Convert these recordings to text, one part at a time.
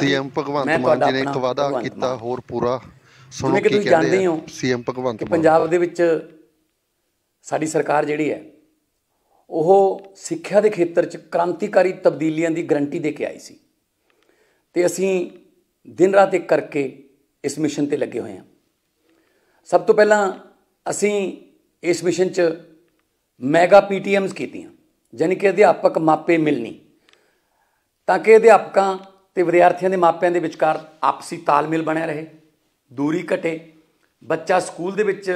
CM Bhagwant ਮਾਨ ਜੀ ਨੇ ਇੱਕ ਵਾਅਦਾ ਕੀਤਾ ਹੋਰ ਪੂਰਾ ਸੁਣੋ ਕੀ ਕਹਿੰਦੇ ਆ ਸੀਐਮ ਭਗਵੰਤ ਮਾਨ ਪੰਜਾਬ ਦੇ ਵਿੱਚ ਸਾਡੀ ਸਰਕਾਰ ਜਿਹੜੀ ਹੈ ਉਹ ਸਿੱਖਿਆ ਦੇ ਖੇਤਰ 'ਚ ਕ੍ਰਾਂਤੀਕਾਰੀ ਤਬਦੀਲੀਆਂ ਦੀ ਗਰੰਟੀ ਦੇ ਕੇ ਆਈ ਸੀ ਤੇ ਅਸੀਂ ਦਿਨ ਰਾਤ ਇੱਕ ਕਰਕੇ ਇਸ ਮਿਸ਼ਨ ਤੇ ਲੱਗੇ ਹੋਏ ਹਾਂ ਸਭ ਤੋਂ ਪਹਿਲਾਂ ਅਸੀਂ ਇਸ ਮਿਸ਼ਨ 'ਚ ਮੈਗਾ ਪੀਟੀਐਮਸ ਕੀਤੀਆਂ ਯਾਨੀ ਕਿ ਅਧਿਆਪਕ ਮਾਪੇ ਮਿਲਣੀ ਤਾਂ ਕਿ ਅਧਿਆਪਕਾਂ ਤੇ ਵਿਦਿਆਰਥੀਆਂ ਦੇ ਮਾਪਿਆਂ ਦੇ ਵਿਚਕਾਰ ਆਪਸੀ ਤਾਲਮੇਲ ਬਣਿਆ ਰਹੇ ਦੂਰੀ ਘਟੇ ਬੱਚਾ ਸਕੂਲ ਦੇ ਵਿੱਚ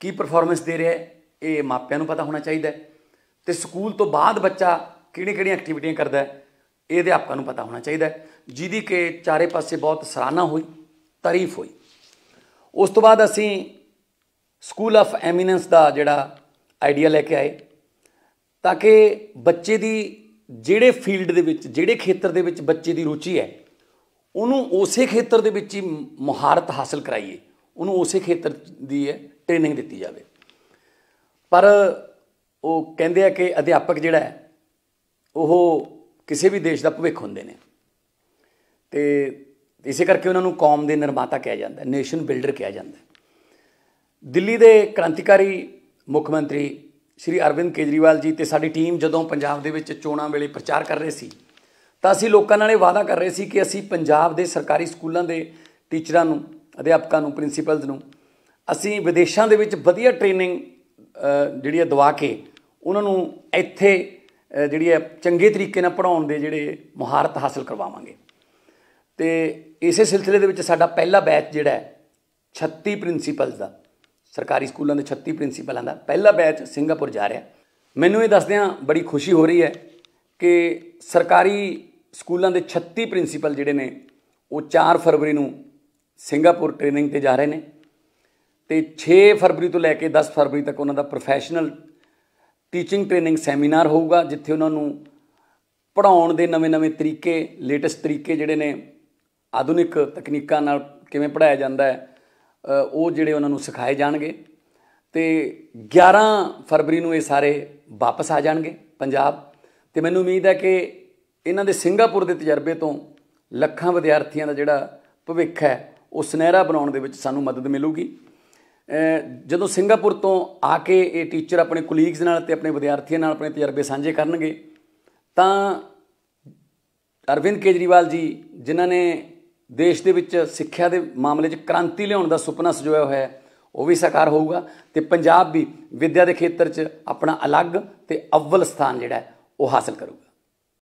ਕੀ ਪਰਫਾਰਮੈਂਸ ਦੇ ਰਿਹਾ ਹੈ ਇਹ ਮਾਪਿਆਂ ਨੂੰ ਪਤਾ ਹੋਣਾ ਚਾਹੀਦਾ ਤੇ ਸਕੂਲ ਤੋਂ ਬਾਅਦ ਬੱਚਾ ਕਿਹੜੀਆਂ-ਕਿਹੜੀਆਂ ਐਕਟੀਵਿਟੀਆਂ ਕਰਦਾ ਹੈ ਇਹ ਅਧਿਆਪਕਾਂ ਨੂੰ ਪਤਾ ਹੋਣਾ ਚਾਹੀਦਾ ਜਿਹਦੀ ਕਿ ਚਾਰੇ ਪਾਸੇ ਬਹੁਤ ਸਰਾਹਨਾ ਹੋਈ ਤਾਰੀਫ ਹੋਈ ਉਸ ਤੋਂ ਬਾਅਦ ਅਸੀਂ ਸਕੂਲ ਆਫ ਐਮੀਨੈਂਸ ਦਾ ਜਿਹੜਾ ਆਈਡੀਆ ਲੈ ਕੇ ਆਏ ਤਾਂ ਕਿ ਬੱਚੇ ਦੀ ਜਿਹੜੇ ਫੀਲਡ ਦੇ ਵਿੱਚ ਜਿਹੜੇ ਖੇਤਰ ਦੇ ਵਿੱਚ ਬੱਚੇ ਦੀ ਰੁਚੀ ਹੈ ਉਹਨੂੰ ਉਸੇ ਖੇਤਰ ਦੇ ਵਿੱਚ ਹੀ ਮਹਾਰਤ ਹਾਸਲ ਕਰਾਈਏ ਉਹਨੂੰ ਉਸੇ ਖੇਤਰ ਦੀ ਹੈ ਟ੍ਰੇਨਿੰਗ ਦਿੱਤੀ ਜਾਵੇ ਪਰ ਉਹ ਕਹਿੰਦੇ ਆ ਕਿ ਅਧਿਆਪਕ ਜਿਹੜਾ ਹੈ ਉਹ ਕਿਸੇ ਵੀ ਦੇਸ਼ ਦਾ ਭਵਿੱਖ ਹੁੰਦੇ ਨੇ ਤੇ ਇਸੇ ਕਰਕੇ ਉਹਨਾਂ ਨੂੰ ਕੌਮ ਦੇ ਨਿਰਮਾਤਾ ਕਿਹਾ ਜਾਂਦਾ ਨੇਸ਼ਨ ਬਿਲਡਰ ਕਿਹਾ ਜਾਂਦਾ ਦਿੱਲੀ ਦੇ ਕ੍ਰਾਂਤੀਕਾਰੀ ਮੁੱਖ ਮੰਤਰੀ ਸ਼੍ਰੀ ਅਰਵਿੰਦ ਕੇਜਰੀਵਾਲ ਜੀ ਤੇ ਸਾਡੀ ਟੀਮ ਜਦੋਂ ਪੰਜਾਬ ਦੇ ਵਿੱਚ ਚੋਣਾਂ ਵੇਲੇ ਪ੍ਰਚਾਰ ਕਰ ਰਹੇ ਸੀ ਤਾਂ ਅਸੀਂ ਲੋਕਾਂ ਨਾਲ ਇਹ ਵਾਅਦਾ ਕਰ ਰਹੇ ਸੀ ਕਿ ਅਸੀਂ ਪੰਜਾਬ ਦੇ ਸਰਕਾਰੀ ਸਕੂਲਾਂ ਦੇ ਟੀਚਰਾਂ ਨੂੰ ਅਧਿਆਪਕਾਂ ਨੂੰ ਪ੍ਰਿੰਸੀਪਲਸ ਨੂੰ ਅਸੀਂ ਵਿਦੇਸ਼ਾਂ ਦੇ ਵਿੱਚ ਵਧੀਆ ਟ੍ਰੇਨਿੰਗ ਜਿਹੜੀ ਹੈ ਦਵਾ ਕੇ ਉਹਨਾਂ ਨੂੰ ਇੱਥੇ ਜਿਹੜੀ ਹੈ ਚੰਗੇ ਤਰੀਕੇ ਨਾਲ ਪੜਾਉਣ ਦੇ ਜਿਹੜੇ ਮਹਾਰਤ ਹਾਸਲ ਕਰਵਾਵਾਂਗੇ ਤੇ ਇਸੇ ਸਿਲਸਿਲੇ ਦੇ ਵਿੱਚ ਸਾਡਾ ਪਹਿਲਾ ਬੈਚ ਜਿਹੜਾ ਹੈ 36 ਪ੍ਰਿੰਸੀਪਲਸ ਦਾ ਸਰਕਾਰੀ ਸਕੂਲਾਂ ਦੇ 36 ਪ੍ਰਿੰਸੀਪਲਾਂ ਦਾ ਪਹਿਲਾ ਬੈਚ ਸਿੰਗਾਪੁਰ ਜਾ ਰਿਹਾ ਮੈਨੂੰ ਇਹ ਦੱਸਦਿਆਂ ਬੜੀ ਖੁਸ਼ੀ ਹੋ ਰਹੀ ਹੈ ਕਿ ਸਰਕਾਰੀ ਸਕੂਲਾਂ ਦੇ 36 ਪ੍ਰਿੰਸੀਪਲ ਜਿਹੜੇ ਨੇ ਉਹ 4 ਫਰਵਰੀ ਨੂੰ ਸਿੰਗਾਪੁਰ ਟ੍ਰੇਨਿੰਗ ਤੇ ਜਾ ਰਹੇ ਨੇ ਤੇ 6 ਫਰਵਰੀ ਤੋਂ ਲੈ ਕੇ 10 ਫਰਵਰੀ ਤੱਕ ਉਹਨਾਂ ਦਾ ਪ੍ਰੋਫੈਸ਼ਨਲ ਟੀਚਿੰਗ ਟ੍ਰੇਨਿੰਗ ਸੈਮੀਨਾਰ ਹੋਊਗਾ ਜਿੱਥੇ ਉਹਨਾਂ ਨੂੰ ਪੜਾਉਣ ਦੇ ਨਵੇਂ-ਨਵੇਂ ਤਰੀਕੇ ਲੇਟੈਸਟ ਤਰੀਕੇ ਜਿਹੜੇ ਨੇ ਆਧੁਨਿਕ ਤਕਨੀਕਾਂ ਨਾਲ ਕਿਵੇਂ ਪੜਾਇਆ ਜਾਂਦਾ ਹੈ ਉਹ ਜਿਹੜੇ ਉਹਨਾਂ ਨੂੰ ਸਿਖਾਏ ਜਾਣਗੇ ਤੇ 11 ਫਰਵਰੀ ਨੂੰ ਇਹ ਸਾਰੇ ਵਾਪਸ ਆ ਜਾਣਗੇ ਪੰਜਾਬ ਤੇ ਮੈਨੂੰ ਉਮੀਦ ਹੈ ਕਿ ਇਹਨਾਂ ਦੇ ਸਿੰਗਾਪੁਰ ਦੇ ਤਜਰਬੇ ਤੋਂ ਲੱਖਾਂ ਵਿਦਿਆਰਥੀਆਂ ਦਾ ਜਿਹੜਾ ਭਵਿੱਖ ਹੈ ਉਹ ਸੁਨਹਿਰਾ ਬਣਾਉਣ ਦੇ ਵਿੱਚ ਸਾਨੂੰ ਮਦਦ ਮਿਲੂਗੀ ਜਦੋਂ ਸਿੰਗਾਪੁਰ ਤੋਂ ਆ ਕੇ ਇਹ ਟੀਚਰ ਆਪਣੇ ਕੁਲੀਗਸ ਨਾਲ ਤੇ ਆਪਣੇ ਵਿਦਿਆਰਥੀਆਂ ਨਾਲ ਆਪਣੇ ਤਜਰਬੇ ਸਾਂਝੇ ਕਰਨਗੇ ਤਾਂ ਅਰਵਿੰਦ ਕੇਜਰੀਵਾਲ ਜੀ ਜਿਨ੍ਹਾਂ ਨੇ ਦੇਸ਼ ਦੇ ਵਿੱਚ ਸਿੱਖਿਆ ਦੇ ਮਾਮਲੇ 'ਚ ਕ੍ਰਾਂਤੀ ਲਿਆਉਣ ਦਾ ਸੁਪਨਾ ਸਜੋਇਆ ਹੋਇਆ ਹੈ ਉਹ ਵੀ ਸਾਕਾਰ ਹੋਊਗਾ ਤੇ ਪੰਜਾਬ ਵੀ ਵਿੱਦਿਆ ਦੇ ਖੇਤਰ 'ਚ ਆਪਣਾ ਅਲੱਗ ਤੇ ਅਵਲ ਸਥਾਨ ਜਿਹੜਾ ਉਹ ਹਾਸਲ ਕਰੂਗਾ